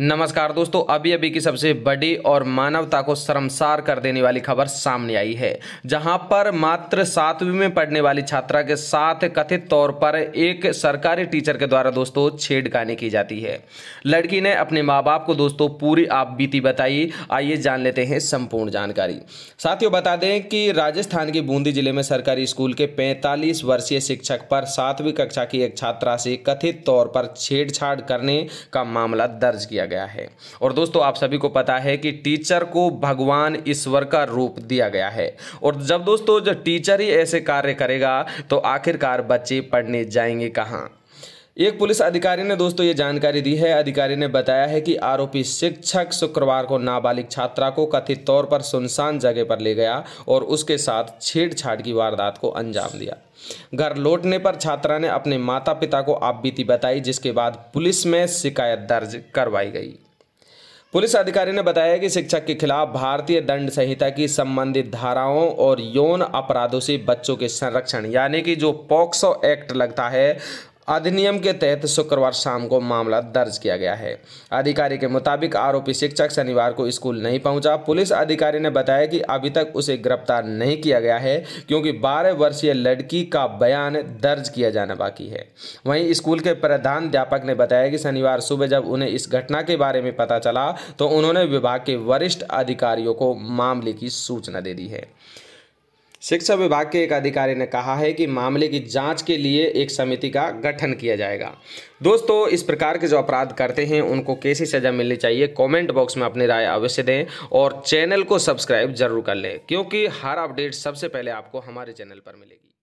नमस्कार दोस्तों अभी अभी की सबसे बड़ी और मानवता को शर्मसार कर देने वाली खबर सामने आई है जहां पर मात्र सातवीं में पढ़ने वाली छात्रा के साथ कथित तौर पर एक सरकारी टीचर के द्वारा दोस्तों छेड़खानी की जाती है लड़की ने अपने माँ बाप को दोस्तों पूरी आप बीती बताई आइए जान लेते हैं संपूर्ण जानकारी साथियों बता दें कि राजस्थान के बूंदी जिले में सरकारी स्कूल के पैंतालीस वर्षीय शिक्षक पर सातवीं कक्षा की एक छात्रा से कथित तौर पर छेड़छाड़ करने का मामला दर्ज किया दिया गया है और दोस्तों आप सभी को पता है कि टीचर को भगवान ईश्वर का रूप दिया गया है और जब दोस्तों जब टीचर ही ऐसे कार्य करेगा तो आखिरकार बच्चे पढ़ने जाएंगे कहाँ एक पुलिस अधिकारी ने दोस्तों ये जानकारी दी है अधिकारी ने बताया है कि आरोपी शिक्षक शुक्रवार को नाबालिग छात्रा को कथित तौर पर सुनसान जगह पर ले गया और उसके साथ छेड़छाड़ की वारदात को अंजाम दिया घर लौटने पर छात्रा ने अपने माता पिता को आपबीती बताई जिसके बाद पुलिस में शिकायत दर्ज करवाई गई पुलिस अधिकारी ने बताया कि शिक्षक के खिलाफ भारतीय दंड संहिता की संबंधित धाराओं और यौन अपराधों से बच्चों के संरक्षण यानी कि जो पॉक्सो एक्ट लगता है अधिनियम के तहत शुक्रवार शाम को मामला दर्ज किया गया है अधिकारी के मुताबिक आरोपी शिक्षक शनिवार को स्कूल नहीं पहुंचा पुलिस अधिकारी ने बताया कि अभी तक उसे गिरफ्तार नहीं किया गया है क्योंकि 12 वर्षीय लड़की का बयान दर्ज किया जाना बाकी है वहीं स्कूल के प्रधान अध्यापक ने बताया कि शनिवार सुबह जब उन्हें इस घटना के बारे में पता चला तो उन्होंने विभाग के वरिष्ठ अधिकारियों को मामले की सूचना दे दी है शिक्षा विभाग के एक अधिकारी ने कहा है कि मामले की जांच के लिए एक समिति का गठन किया जाएगा दोस्तों इस प्रकार के जो अपराध करते हैं उनको कैसी सज़ा मिलनी चाहिए कमेंट बॉक्स में अपनी राय अवश्य दें और चैनल को सब्सक्राइब जरूर कर लें क्योंकि हर अपडेट सबसे पहले आपको हमारे चैनल पर मिलेगी